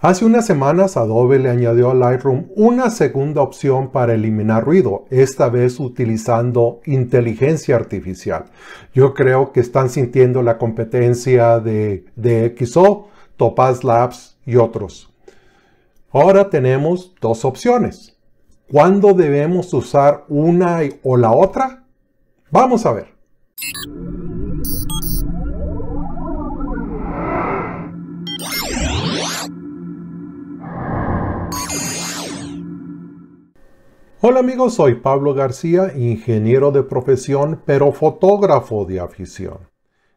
Hace unas semanas Adobe le añadió a Lightroom una segunda opción para eliminar ruido, esta vez utilizando inteligencia artificial. Yo creo que están sintiendo la competencia de, DxO, XO, Topaz Labs y otros. Ahora tenemos dos opciones. ¿Cuándo debemos usar una o la otra? Vamos a ver. Hola amigos, soy Pablo García, ingeniero de profesión, pero fotógrafo de afición.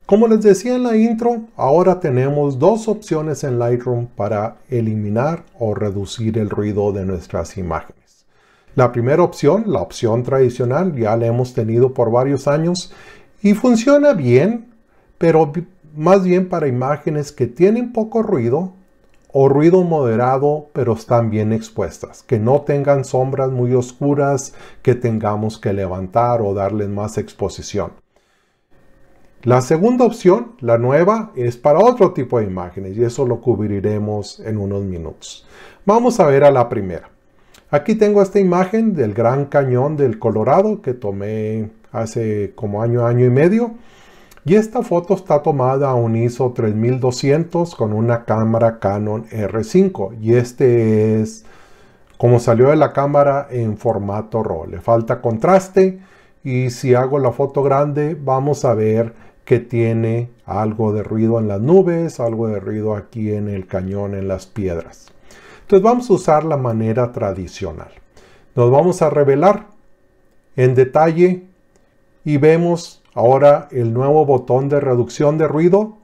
Como les decía en la intro, ahora tenemos dos opciones en Lightroom para eliminar o reducir el ruido de nuestras imágenes. La primera opción, la opción tradicional, ya la hemos tenido por varios años y funciona bien, pero más bien para imágenes que tienen poco ruido o ruido moderado, pero están bien expuestas, que no tengan sombras muy oscuras que tengamos que levantar o darles más exposición. La segunda opción, la nueva, es para otro tipo de imágenes y eso lo cubriremos en unos minutos. Vamos a ver a la primera. Aquí tengo esta imagen del Gran Cañón del Colorado que tomé hace como año, año y medio. Y esta foto está tomada a un ISO 3200 con una cámara Canon R5. Y este es como salió de la cámara en formato RAW. Le falta contraste y si hago la foto grande vamos a ver que tiene algo de ruido en las nubes, algo de ruido aquí en el cañón, en las piedras. Entonces vamos a usar la manera tradicional. Nos vamos a revelar en detalle y vemos Ahora el nuevo botón de reducción de ruido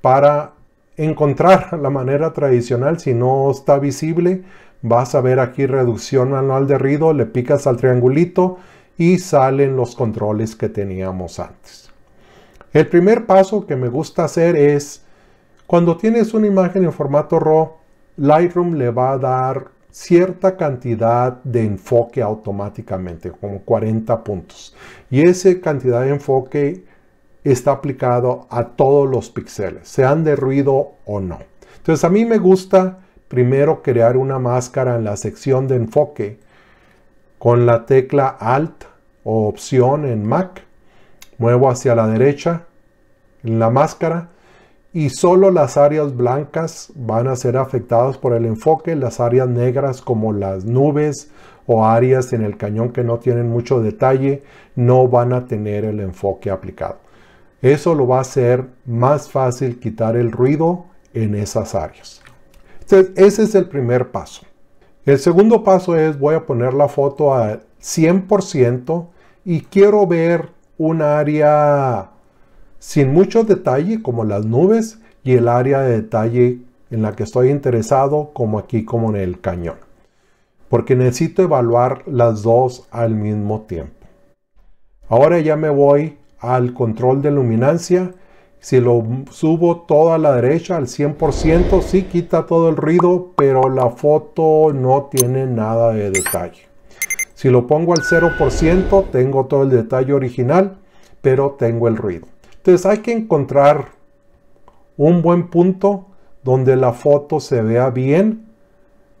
para encontrar la manera tradicional. Si no está visible, vas a ver aquí reducción manual de ruido, le picas al triangulito y salen los controles que teníamos antes. El primer paso que me gusta hacer es, cuando tienes una imagen en formato RAW, Lightroom le va a dar cierta cantidad de enfoque automáticamente, como 40 puntos. Y esa cantidad de enfoque está aplicado a todos los píxeles, sean de ruido o no. Entonces a mí me gusta primero crear una máscara en la sección de enfoque con la tecla Alt o Opción en Mac. Muevo hacia la derecha en la máscara y solo las áreas blancas van a ser afectadas por el enfoque, las áreas negras como las nubes o áreas en el cañón que no tienen mucho detalle no van a tener el enfoque aplicado. Eso lo va a hacer más fácil quitar el ruido en esas áreas. Entonces, ese es el primer paso. El segundo paso es voy a poner la foto a 100% y quiero ver un área sin mucho detalle como las nubes y el área de detalle en la que estoy interesado como aquí como en el cañón. Porque necesito evaluar las dos al mismo tiempo. Ahora ya me voy al control de luminancia. Si lo subo toda a la derecha al 100%, sí quita todo el ruido, pero la foto no tiene nada de detalle. Si lo pongo al 0%, tengo todo el detalle original, pero tengo el ruido. Entonces hay que encontrar un buen punto donde la foto se vea bien,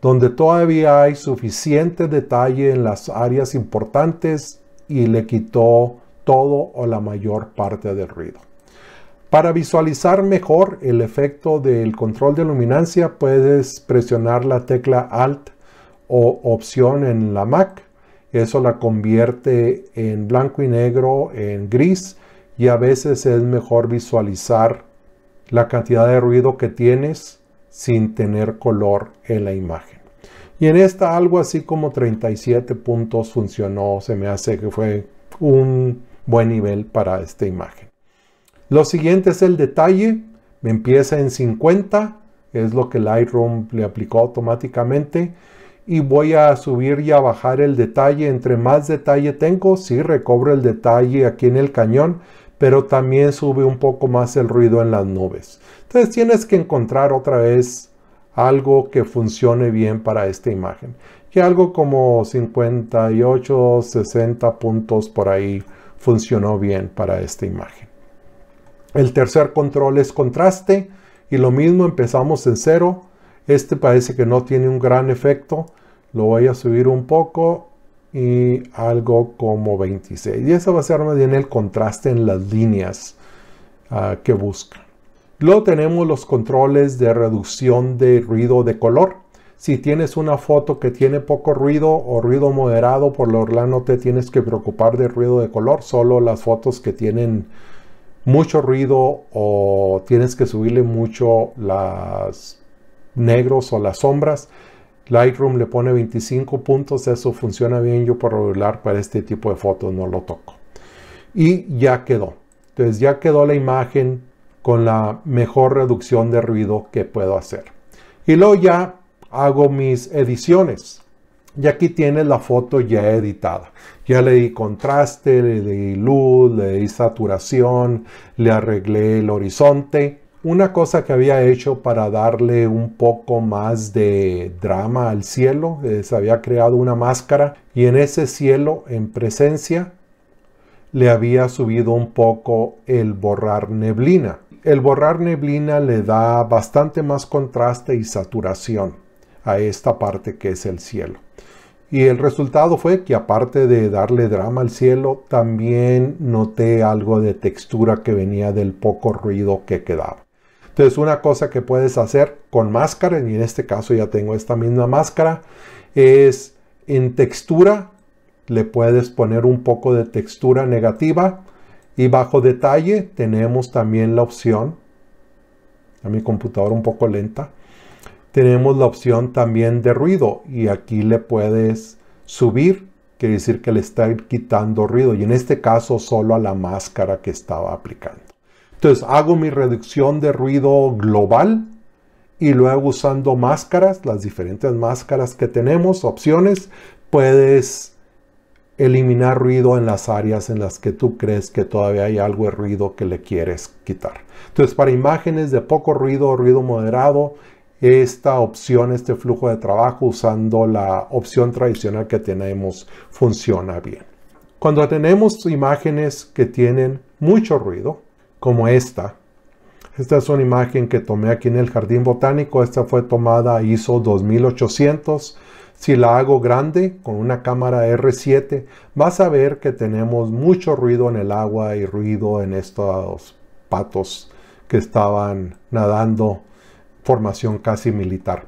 donde todavía hay suficiente detalle en las áreas importantes y le quitó todo o la mayor parte del ruido. Para visualizar mejor el efecto del control de luminancia puedes presionar la tecla Alt o opción en la Mac. Eso la convierte en blanco y negro, en gris y a veces es mejor visualizar la cantidad de ruido que tienes sin tener color en la imagen. Y en esta algo así como 37 puntos funcionó, se me hace que fue un buen nivel para esta imagen. Lo siguiente es el detalle, Me empieza en 50, es lo que Lightroom le aplicó automáticamente y voy a subir y a bajar el detalle. Entre más detalle tengo, sí recobro el detalle aquí en el cañón, pero también sube un poco más el ruido en las nubes. Entonces tienes que encontrar otra vez algo que funcione bien para esta imagen. Y algo como 58, 60 puntos por ahí funcionó bien para esta imagen. El tercer control es contraste y lo mismo empezamos en cero este parece que no tiene un gran efecto. Lo voy a subir un poco y algo como 26. Y eso va a ser más bien el contraste en las líneas ah, que busca. Luego tenemos los controles de reducción de ruido de color. Si tienes una foto que tiene poco ruido o ruido moderado, por lo general no te tienes que preocupar de ruido de color, solo las fotos que tienen mucho ruido o tienes que subirle mucho las negros o las sombras. Lightroom le pone 25 puntos, eso funciona bien yo por regular para este tipo de fotos, no lo toco. Y ya quedó. Entonces ya quedó la imagen con la mejor reducción de ruido que puedo hacer. Y luego ya hago mis ediciones. Y aquí tienes la foto ya editada. Ya le di contraste, le di luz, le di saturación, le arreglé el horizonte. Una cosa que había hecho para darle un poco más de drama al cielo, se había creado una máscara y en ese cielo, en presencia, le había subido un poco el borrar neblina. El borrar neblina le da bastante más contraste y saturación a esta parte que es el cielo. Y el resultado fue que aparte de darle drama al cielo, también noté algo de textura que venía del poco ruido que quedaba. Entonces una cosa que puedes hacer con máscara, y en este caso ya tengo esta misma máscara, es en textura, le puedes poner un poco de textura negativa y bajo detalle tenemos también la opción, a mi computadora un poco lenta, tenemos la opción también de ruido y aquí le puedes subir, quiere decir que le está quitando ruido y en este caso solo a la máscara que estaba aplicando. Entonces hago mi reducción de ruido global y luego usando máscaras, las diferentes máscaras que tenemos, opciones, puedes eliminar ruido en las áreas en las que tú crees que todavía hay algo de ruido que le quieres quitar. Entonces para imágenes de poco ruido o ruido moderado, esta opción, este flujo de trabajo usando la opción tradicional que tenemos funciona bien. Cuando tenemos imágenes que tienen mucho ruido, como esta. Esta es una imagen que tomé aquí en el jardín botánico. Esta fue tomada ISO 2800. Si la hago grande con una cámara R7, vas a ver que tenemos mucho ruido en el agua y ruido en estos patos que estaban nadando formación casi militar.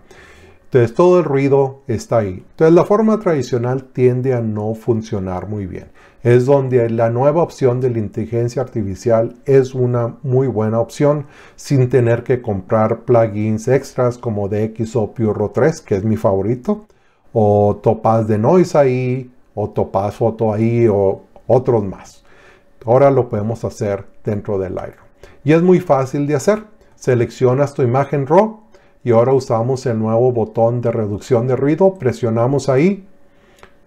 Entonces todo el ruido está ahí. Entonces la forma tradicional tiende a no funcionar muy bien es donde la nueva opción de la inteligencia artificial es una muy buena opción sin tener que comprar plugins extras como DX o Pure 3, que es mi favorito, o Topaz de Noise ahí, o Topaz Photo ahí, o otros más. Ahora lo podemos hacer dentro del Lightroom. Y es muy fácil de hacer. Seleccionas tu imagen RAW y ahora usamos el nuevo botón de reducción de ruido, presionamos ahí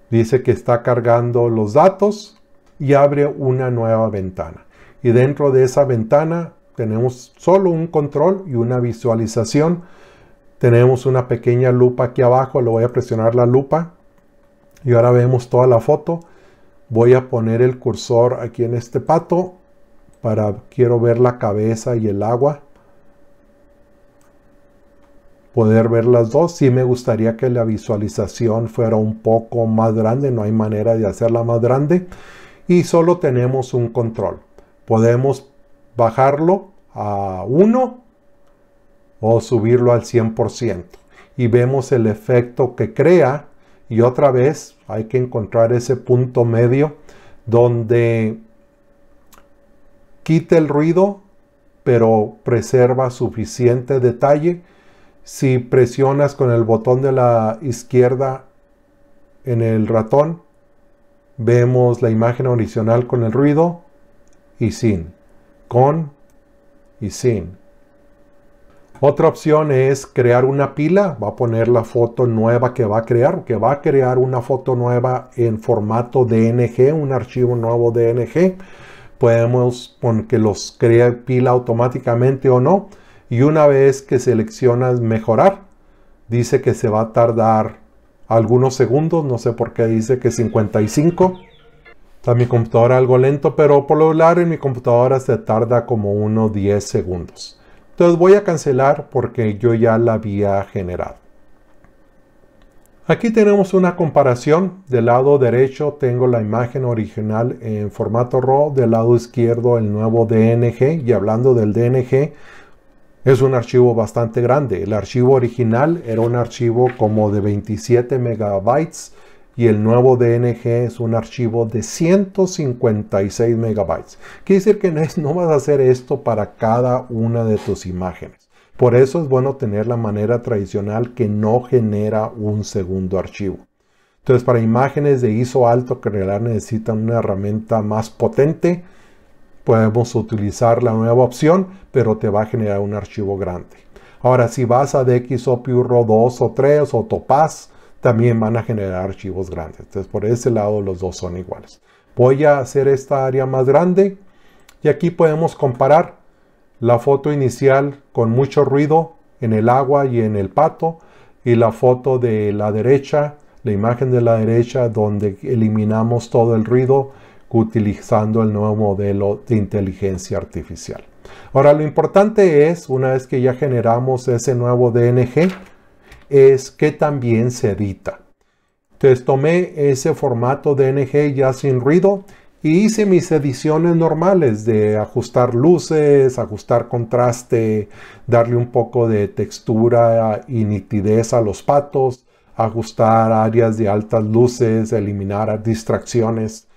Dice que está cargando los datos y abre una nueva ventana. Y dentro de esa ventana tenemos solo un control y una visualización. Tenemos una pequeña lupa aquí abajo, le voy a presionar la lupa y ahora vemos toda la foto. Voy a poner el cursor aquí en este pato para quiero ver la cabeza y el agua poder ver las dos. Sí me gustaría que la visualización fuera un poco más grande, no hay manera de hacerla más grande. Y solo tenemos un control. Podemos bajarlo a 1 o subirlo al 100%. Y vemos el efecto que crea. Y otra vez hay que encontrar ese punto medio donde quite el ruido, pero preserva suficiente detalle si presionas con el botón de la izquierda en el ratón, vemos la imagen original con el ruido y sin, con y sin. Otra opción es crear una pila, va a poner la foto nueva que va a crear, que va a crear una foto nueva en formato DNG, un archivo nuevo DNG. Podemos que los crea pila automáticamente o no y una vez que seleccionas mejorar, dice que se va a tardar algunos segundos, no sé por qué dice que 55. Está mi computadora algo lento, pero por lo largo en mi computadora se tarda como unos 10 segundos. Entonces voy a cancelar porque yo ya la había generado. Aquí tenemos una comparación. Del lado derecho tengo la imagen original en formato RAW, del lado izquierdo el nuevo DNG. Y hablando del DNG, es un archivo bastante grande. El archivo original era un archivo como de 27 megabytes y el nuevo DNG es un archivo de 156 megabytes. Quiere decir que no vas a hacer esto para cada una de tus imágenes. Por eso es bueno tener la manera tradicional que no genera un segundo archivo. Entonces para imágenes de ISO alto que en necesitan una herramienta más potente, podemos utilizar la nueva opción, pero te va a generar un archivo grande. Ahora, si vas a DXOPURO 2 o 3 o Topaz, también van a generar archivos grandes. Entonces, por ese lado, los dos son iguales. Voy a hacer esta área más grande y aquí podemos comparar la foto inicial con mucho ruido en el agua y en el pato y la foto de la derecha, la imagen de la derecha donde eliminamos todo el ruido utilizando el nuevo modelo de inteligencia artificial. Ahora, lo importante es, una vez que ya generamos ese nuevo DNG, es que también se edita. Entonces tomé ese formato DNG ya sin ruido y hice mis ediciones normales de ajustar luces, ajustar contraste, darle un poco de textura y nitidez a los patos, ajustar áreas de altas luces, eliminar distracciones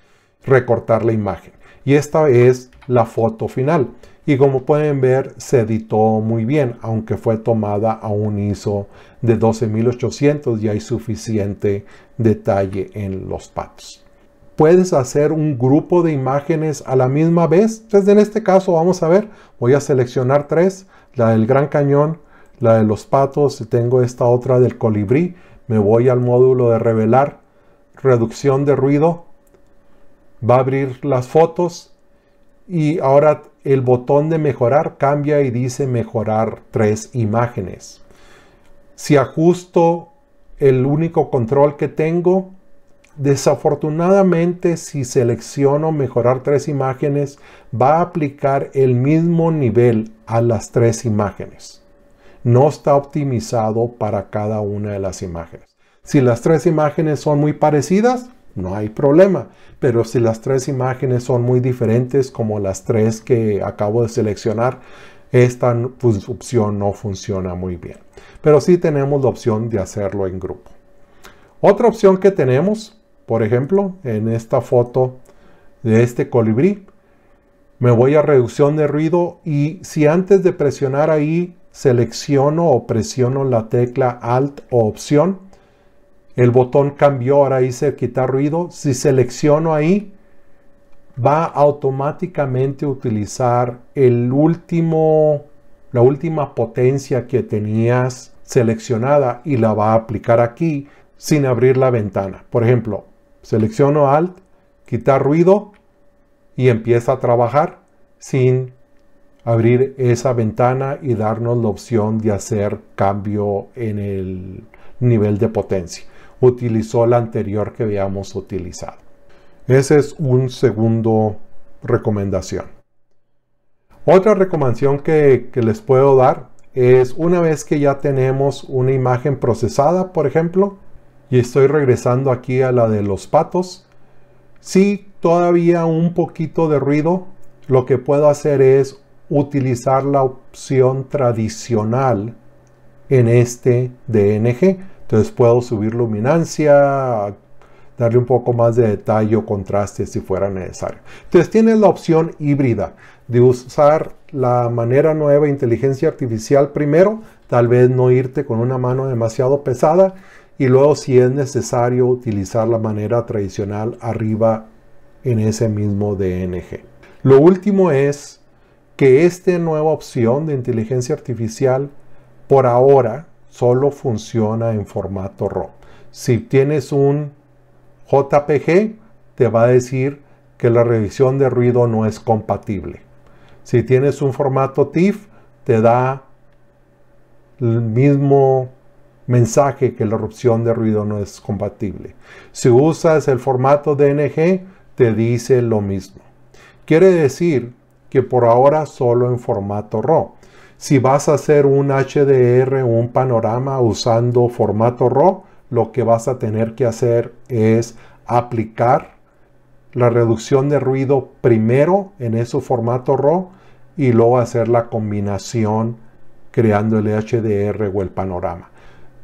recortar la imagen. Y esta es la foto final. Y como pueden ver, se editó muy bien, aunque fue tomada a un ISO de 12800 y hay suficiente detalle en los patos. Puedes hacer un grupo de imágenes a la misma vez. Entonces, en este caso, vamos a ver, voy a seleccionar tres, la del Gran Cañón, la de los patos, tengo esta otra del colibrí, me voy al módulo de revelar, reducción de ruido, va a abrir las fotos y ahora el botón de mejorar cambia y dice mejorar tres imágenes. Si ajusto el único control que tengo, desafortunadamente si selecciono mejorar tres imágenes, va a aplicar el mismo nivel a las tres imágenes. No está optimizado para cada una de las imágenes. Si las tres imágenes son muy parecidas, no hay problema. Pero si las tres imágenes son muy diferentes, como las tres que acabo de seleccionar, esta pues, opción no funciona muy bien. Pero sí tenemos la opción de hacerlo en grupo. Otra opción que tenemos, por ejemplo, en esta foto de este colibrí, me voy a reducción de ruido y si antes de presionar ahí selecciono o presiono la tecla Alt o Opción, el botón cambió, ahora dice quitar ruido. Si selecciono ahí, va automáticamente a utilizar la última potencia que tenías seleccionada y la va a aplicar aquí sin abrir la ventana. Por ejemplo, selecciono Alt, quitar ruido y empieza a trabajar sin abrir esa ventana y darnos la opción de hacer cambio en el nivel de potencia utilizó la anterior que habíamos utilizado. Esa es una segunda recomendación. Otra recomendación que, que les puedo dar es una vez que ya tenemos una imagen procesada, por ejemplo, y estoy regresando aquí a la de los patos, si todavía un poquito de ruido, lo que puedo hacer es utilizar la opción tradicional en este DNG. Entonces puedo subir luminancia, darle un poco más de detalle o contraste si fuera necesario. Entonces tienes la opción híbrida de usar la manera nueva inteligencia artificial primero, tal vez no irte con una mano demasiado pesada y luego si es necesario utilizar la manera tradicional arriba en ese mismo DNG. Lo último es que esta nueva opción de inteligencia artificial por ahora solo funciona en formato RAW. Si tienes un JPG, te va a decir que la revisión de ruido no es compatible. Si tienes un formato TIFF, te da el mismo mensaje que la erupción de ruido no es compatible. Si usas el formato DNG, te dice lo mismo. Quiere decir que por ahora solo en formato RAW. Si vas a hacer un HDR o un panorama usando formato RAW, lo que vas a tener que hacer es aplicar la reducción de ruido primero en ese formato RAW y luego hacer la combinación creando el HDR o el panorama.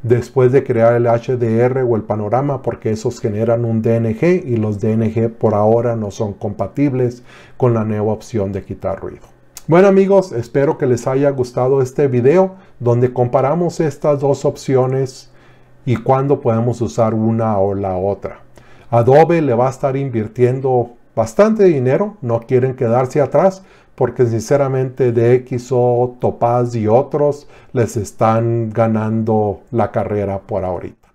Después de crear el HDR o el panorama, porque esos generan un DNG y los DNG por ahora no son compatibles con la nueva opción de quitar ruido. Bueno amigos, espero que les haya gustado este video donde comparamos estas dos opciones y cuándo podemos usar una o la otra. Adobe le va a estar invirtiendo bastante dinero, no quieren quedarse atrás porque sinceramente DxO, Topaz y otros les están ganando la carrera por ahorita.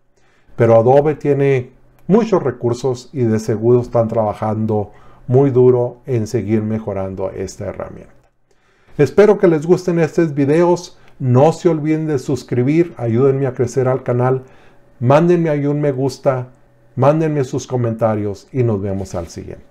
Pero Adobe tiene muchos recursos y de seguro están trabajando muy duro en seguir mejorando esta herramienta. Espero que les gusten estos videos. No se olviden de suscribir. Ayúdenme a crecer al canal. Mándenme ahí un me gusta. Mándenme sus comentarios y nos vemos al siguiente.